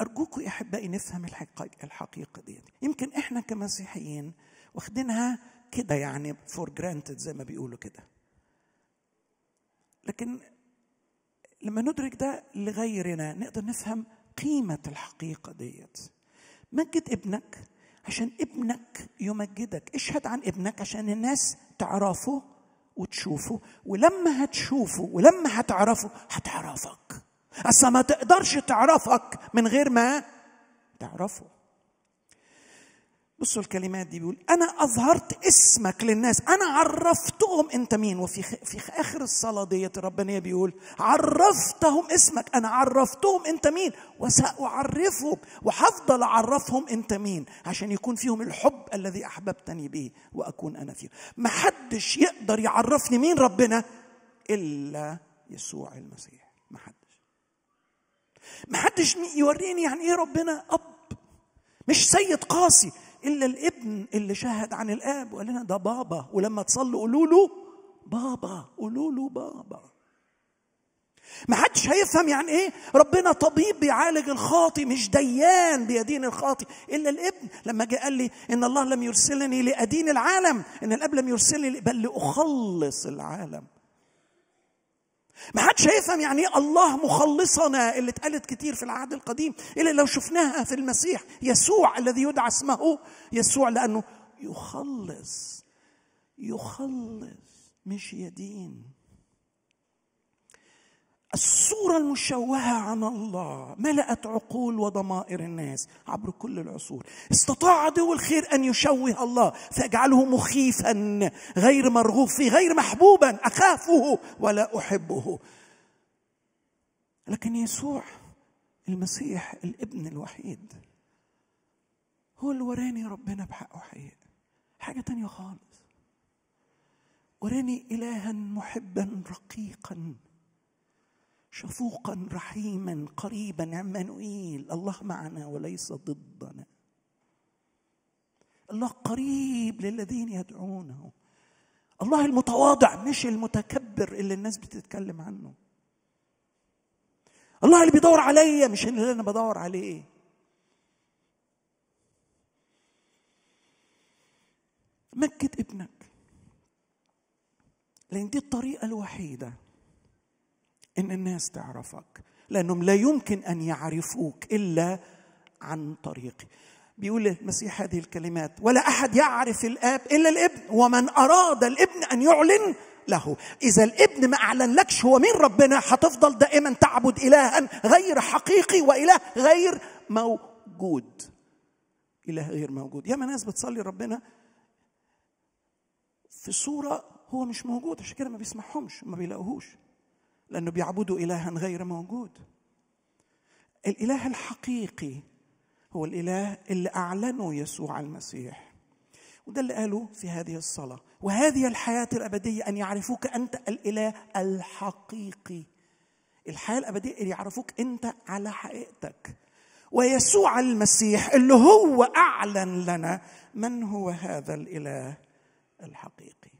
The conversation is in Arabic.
أرجوكم يا أحبائي نفهم الحقيقة دي يمكن إحنا كمسيحيين واخدينها كده يعني فور جرانتد زي ما بيقولوا كده لكن لما ندرك ده لغيرنا نقدر نفهم قيمة الحقيقة ديت مجد ابنك عشان ابنك يمجدك اشهد عن ابنك عشان الناس تعرفه وتشوفه ولما هتشوفه ولما هتعرفه هتعرفك أصلا ما تقدرش تعرفك من غير ما تعرفه بصوا الكلمات دي بيقول أنا أظهرت اسمك للناس أنا عرفتهم أنت مين وفي في آخر الصلاة ديت الربانية بيقول عرفتهم اسمك أنا عرفتهم أنت مين وسأعرفهم وهفضل أعرفهم أنت مين عشان يكون فيهم الحب الذي أحببتني به وأكون أنا فيه محدش يقدر يعرفني مين ربنا إلا يسوع المسيح محدش ما حدش يوريني يعني ايه ربنا اب مش سيد قاسي الا الابن اللي شهد عن الاب وقال لنا ده بابا ولما تصلوا قولوا له بابا قولوا له بابا ما حدش هيفهم يعني ايه ربنا طبيب بيعالج الخاطي مش ديان بيدين الخاطي الا الابن لما جاء قال لي ان الله لم يرسلني لادين العالم ان الاب لم يرسلني بل لاخلص العالم ما حدش هيفهم يعني ايه الله مخلصنا اللي اتقالت كتير في العهد القديم الا لو شفناها في المسيح يسوع الذي يدعى اسمه يسوع لانه يخلص يخلص مش يدين الصورة المشوهة عن الله ملأت عقول وضمائر الناس عبر كل العصور استطاع عدو الخير أن يشوه الله فيجعله مخيفا غير مرغوب فيه غير محبوبا أخافه ولا أحبه لكن يسوع المسيح الابن الوحيد هو اللي وراني ربنا بحقه حقيقة حاجة تانية خالص وراني إلها محبا رقيقا شفوقا رحيما قريبا عمانوئيل الله معنا وليس ضدنا الله قريب للذين يدعونه الله المتواضع مش المتكبر اللي الناس بتتكلم عنه الله اللي بيدور عليا مش اللي انا بدور عليه مجد ابنك لان دي الطريقه الوحيده ان الناس تعرفك لانهم لا يمكن ان يعرفوك الا عن طريقي بيقول المسيح هذه الكلمات ولا احد يعرف الاب الا الابن ومن اراد الابن ان يعلن له اذا الابن ما اعلنلكش هو مين ربنا هتفضل دائما تعبد الها غير حقيقي واله غير موجود اله غير موجود ياما ناس بتصلي ربنا في صوره هو مش موجود عشان كده ما بيسمعهمش ما بيلاقوهوش لأنه بيعبدوا إلها غير موجود الإله الحقيقي هو الإله اللي أعلنه يسوع المسيح وده اللي قاله في هذه الصلاة وهذه الحياة الأبدية أن يعرفوك أنت الإله الحقيقي الحياة الأبدية اللي يعرفوك أنت على حقيقتك ويسوع المسيح اللي هو أعلن لنا من هو هذا الإله الحقيقي